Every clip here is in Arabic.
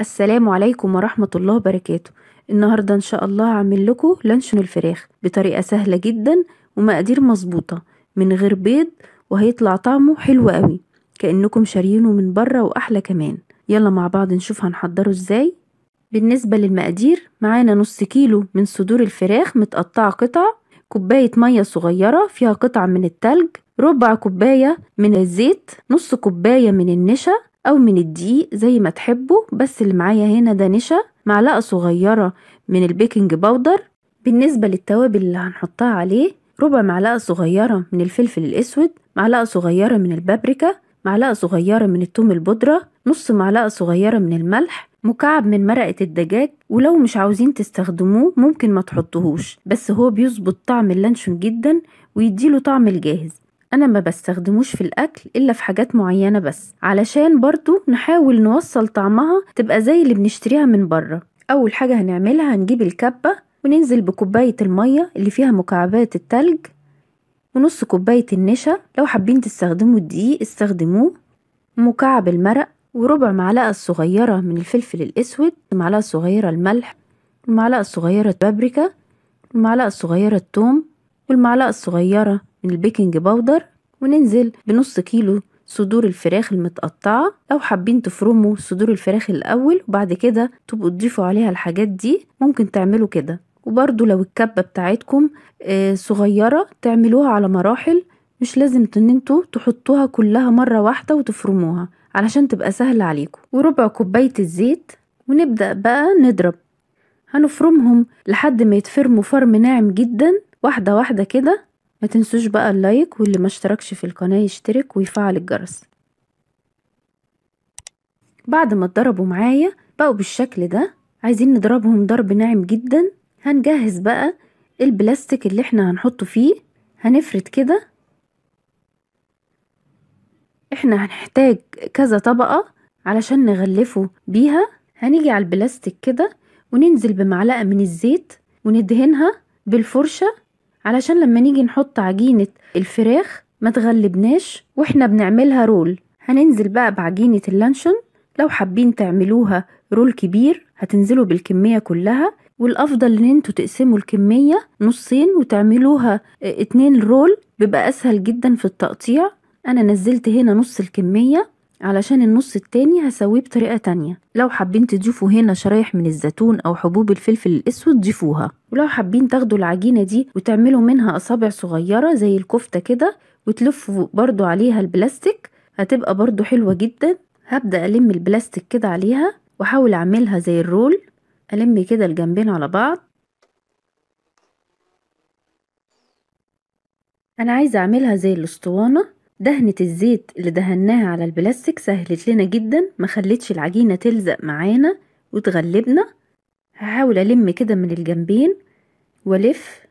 السلام عليكم ورحمة الله وبركاته النهاردة إن شاء الله هعمل لكم لانشون الفراخ بطريقة سهلة جدا ومقادير مظبوطة من غير بيض وهيطلع طعمه حلو قوي كأنكم شاريينه من بره وأحلى كمان يلا مع بعض نشوف هنحضره ازاي بالنسبة للمقادير معانا نص كيلو من صدور الفراخ متقطعة قطع كوباية مية صغيرة فيها قطع من التلج ربع كوباية من الزيت نص كوباية من النشا أو من الدقيق زي ما تحبوا بس اللي معايا هنا ده نشا معلقة صغيرة من البيكنج باودر بالنسبة للتوابل اللي هنحطها عليه ربع معلقة صغيرة من الفلفل الأسود معلقة صغيرة من البابريكا معلقة صغيرة من التوم البودرة نص معلقة صغيرة من الملح مكعب من مرقة الدجاج ولو مش عاوزين تستخدموه ممكن ما تحطهوش بس هو بيظبط طعم اللانشون جدا ويديله طعم الجاهز انا ما بستخدموش في الاكل الا في حاجات معينه بس علشان برضو نحاول نوصل طعمها تبقى زي اللي بنشتريها من بره اول حاجه هنعملها هنجيب الكبه وننزل بكوبايه الميه اللي فيها مكعبات التلج ونص كوبايه النشا لو حابين تستخدموا الدقيق استخدموه مكعب المرق وربع معلقه صغيره من الفلفل الاسود معلقه صغيره الملح المعلقه صغيره بابريكا المعلقه الصغيره التوم والمعلقه الصغيره من البيكنج باودر وننزل بنص كيلو صدور الفراخ المتقطعة لو حابين تفرموا صدور الفراخ الأول وبعد كده تبقوا تضيفوا عليها الحاجات دي ممكن تعملوا كده وبرضو لو الكبة بتاعتكم آه، صغيرة تعملوها على مراحل مش لازم ان انتوا تحطوها كلها مرة واحدة وتفرموها علشان تبقى سهلة عليكم وربع كوباية الزيت ونبدأ بقى نضرب هنفرمهم لحد ما يتفرموا فرم ناعم جدا واحدة واحدة كده ما تنسوش بقى اللايك واللي ما اشتركش في القناة يشترك ويفعل الجرس بعد ما اتضربوا معايا بقوا بالشكل ده عايزين نضربهم ضرب ناعم جدا هنجهز بقى البلاستيك اللي احنا هنحطه فيه هنفرد كده احنا هنحتاج كذا طبقة علشان نغلفه بيها هنيجي على البلاستيك كده وننزل بمعلقة من الزيت وندهنها بالفرشة علشان لما نيجي نحط عجينة الفراخ ما تغلبناش واحنا بنعملها رول هننزل بقى بعجينة اللانشون لو حابين تعملوها رول كبير هتنزلوا بالكمية كلها والافضل ان انتوا تقسموا الكمية نصين وتعملوها آه، اتنين رول بيبقى اسهل جدا في التقطيع انا نزلت هنا نص الكمية علشان النص التاني هسويه بطريقة تانية لو حابين تضيفوا هنا شرايح من الزيتون أو حبوب الفلفل الأسود ضيفوها ولو حابين تاخدوا العجينة دي وتعملوا منها أصابع صغيرة زي الكفتة كده وتلفوا برضو عليها البلاستيك هتبقى برضو حلوة جدا هبدأ ألم البلاستيك كده عليها وأحاول أعملها زي الرول ألم كده الجنبين على بعض أنا عايزة أعملها زي الأسطوانة دهنة الزيت اللي دهناها على البلاستيك سهلت لنا جدا ما خلتش العجينة تلزق معانا وتغلبنا هحاول ألم كده من الجنبين والف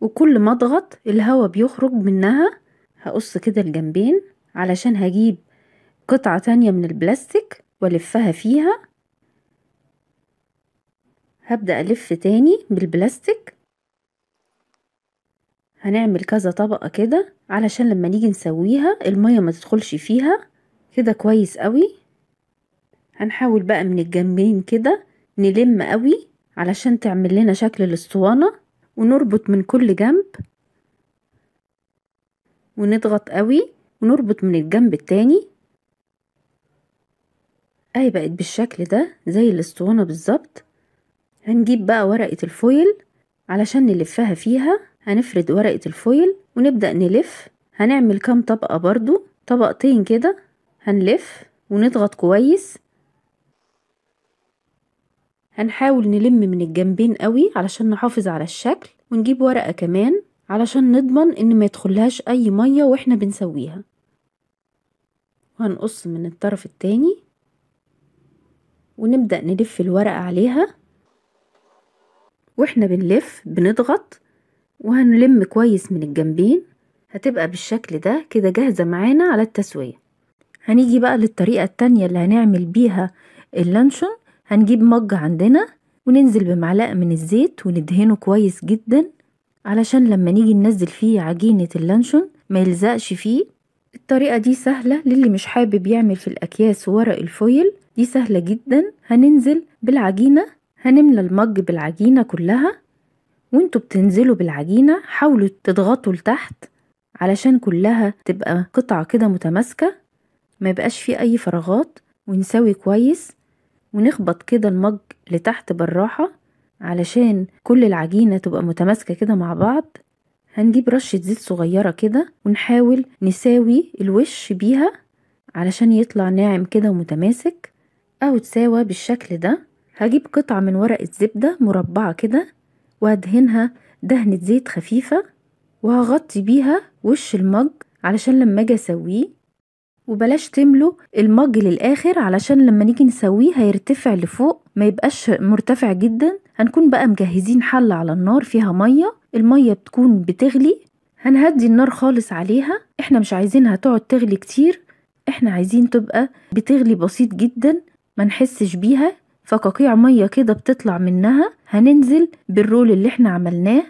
وكل ما اضغط الهواء بيخرج منها هقص كده الجنبين علشان هجيب قطعة تانية من البلاستيك والفها فيها هبدأ الف تاني بالبلاستيك هنعمل كذا طبقة كده علشان لما نيجي نسويها المية ما تدخلش فيها كده كويس قوي هنحاول بقى من الجنبين كده نلم قوي علشان تعمل لنا شكل الاسطوانة ونربط من كل جنب ونضغط قوي ونربط من الجنب التاني اهي بقت بالشكل ده زي الاسطوانة بالظبط هنجيب بقى ورقة الفويل علشان نلفها فيها هنفرد ورقة الفويل ونبدأ نلف هنعمل كام طبقة برضو طبقتين كده هنلف ونضغط كويس هنحاول نلم من الجنبين قوي علشان نحافظ على الشكل ونجيب ورقة كمان علشان نضمن ان ما يدخلهاش اي مية واحنا بنسويها وهنقص من الطرف التاني ونبدأ نلف الورقة عليها واحنا بنلف بنضغط وهنلم كويس من الجنبين هتبقى بالشكل ده كده جاهزة معانا على التسوية هنيجي بقى للطريقة التانية اللي هنعمل بيها اللانشون هنجيب مج عندنا وننزل بمعلقة من الزيت وندهنه كويس جدا علشان لما نيجي ننزل فيه عجينة اللانشون ما يلزقش فيه الطريقة دي سهلة للي مش حابب يعمل في الأكياس ورق الفويل دي سهلة جدا هننزل بالعجينة هنملى المج بالعجينة كلها وانتوا بتنزلوا بالعجينة حاولوا تضغطوا لتحت علشان كلها تبقى قطعة كده متماسكة ما يبقاش فيه اي فراغات ونساوي كويس ونخبط كده المج لتحت بالراحة علشان كل العجينة تبقى متماسكة كده مع بعض هنجيب رشة زيت صغيرة كده ونحاول نساوي الوش بيها علشان يطلع ناعم كده ومتماسك او تساوى بالشكل ده هجيب قطعة من ورق الزبدة مربعة كده وهدهنها دهنة زيت خفيفة وهغطي بيها وش المج علشان لما اجي اسويه وبلاش تملوا المج للاخر علشان لما نيجي نسويه هيرتفع لفوق ما يبقاش مرتفع جدا هنكون بقى مجهزين حلة على النار فيها مية المية بتكون بتغلي هنهدي النار خالص عليها احنا مش عايزينها تقعد تغلي كتير احنا عايزين تبقى بتغلي بسيط جدا ما نحسش بيها فقاقيع مية كده بتطلع منها هننزل بالرول اللي احنا عملناه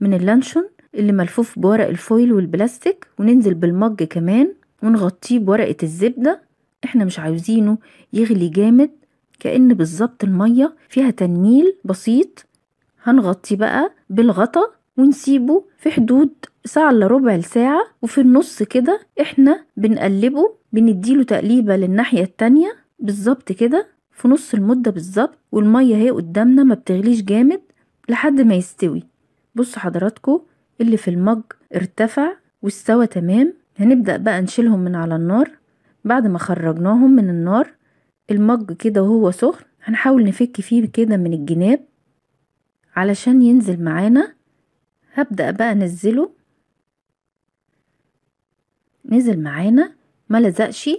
من اللانشون اللي ملفوف بورق الفويل والبلاستيك وننزل بالمج كمان ونغطيه بورقة الزبدة احنا مش عاوزينه يغلي جامد كأن بالظبط المية فيها تنميل بسيط هنغطي بقى بالغطا ونسيبه في حدود ساعة إلا ربع ساعة وفي النص كده احنا بنقلبه بنديله تقليبة للناحية التانية بالظبط كده في نص المدة بالظبط والمية اهي قدامنا ما بتغليش جامد لحد ما يستوي بصوا حضراتكو اللي في المج ارتفع واستوى تمام هنبدأ بقى نشيلهم من على النار بعد ما خرجناهم من النار المج كده وهو سخن هنحاول نفك فيه كده من الجناب علشان ينزل معانا هبدأ بقى انزله نزل معانا ما لزقش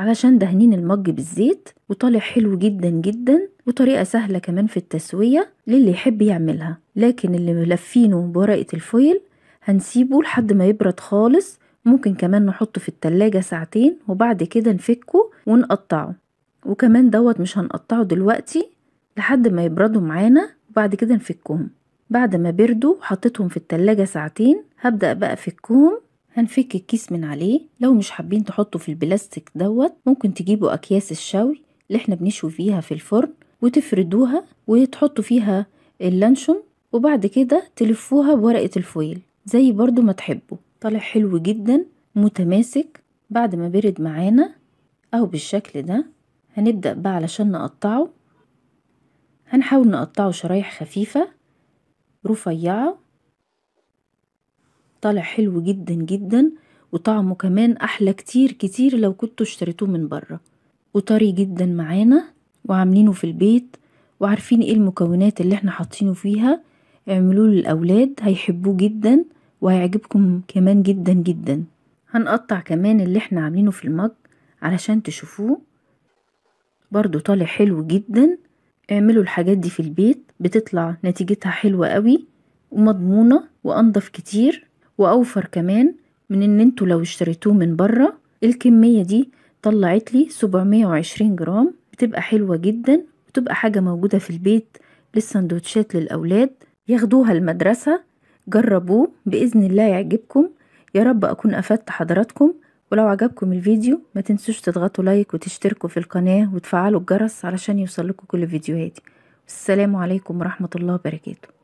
علشان دهنين المج بالزيت وطالع حلو جدا جدا وطريقة سهلة كمان في التسوية للي يحب يعملها لكن اللي ملفينه بورقة الفويل هنسيبه لحد ما يبرد خالص ممكن كمان نحطه في التلاجة ساعتين وبعد كده نفكه ونقطعه وكمان دوت مش هنقطعه دلوقتي لحد ما يبردوا معانا وبعد كده نفكهم بعد ما بردوا وحطيتهم في التلاجة ساعتين هبدأ بقى افكهم هنفك الكيس من عليه لو مش حابين تحطوا في البلاستيك دوت ممكن تجيبوا اكياس الشوي اللي احنا بنشوي فيها في الفرن وتفردوها وتحطوا فيها اللانشون وبعد كده تلفوها بورقة الفويل زي برضو ما تحبوا طالع حلو جدا متماسك بعد ما برد معانا او بالشكل ده هنبدأ بقى علشان نقطعه هنحاول نقطعه شرايح خفيفة رفيعة طالع حلو جدا جدا وطعمه كمان احلى كتير كتير لو كنتوا اشتريتوه من بره وطري جدا معانا وعاملينه في البيت وعارفين ايه المكونات اللي احنا حاطينه فيها اعملوه للاولاد هيحبوه جدا وهيعجبكم كمان جدا جدا هنقطع كمان اللي احنا عاملينه في المج علشان تشوفوه برضو طالع حلو جدا اعملوا الحاجات دي في البيت بتطلع نتيجتها حلوة قوي ومضمونة وانضف كتير واوفر كمان من ان انتوا لو اشتريتوه من بره الكمية دي طلعت لي 720 جرام بتبقى حلوة جدا وتبقى حاجة موجودة في البيت للسندوتشات للأولاد ياخدوها المدرسة جربوه بإذن الله يعجبكم يا رب أكون أفدت حضراتكم ولو عجبكم الفيديو ما تنسوش تضغطوا لايك وتشتركوا في القناة وتفعلوا الجرس علشان يوصلكوا كل فيديوهاتي والسلام عليكم ورحمة الله وبركاته